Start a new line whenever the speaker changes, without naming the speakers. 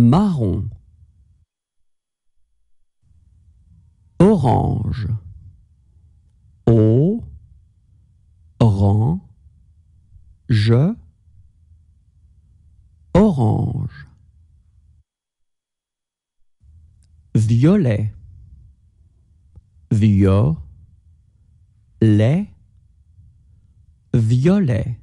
marron orange o
orange orange violet violet violet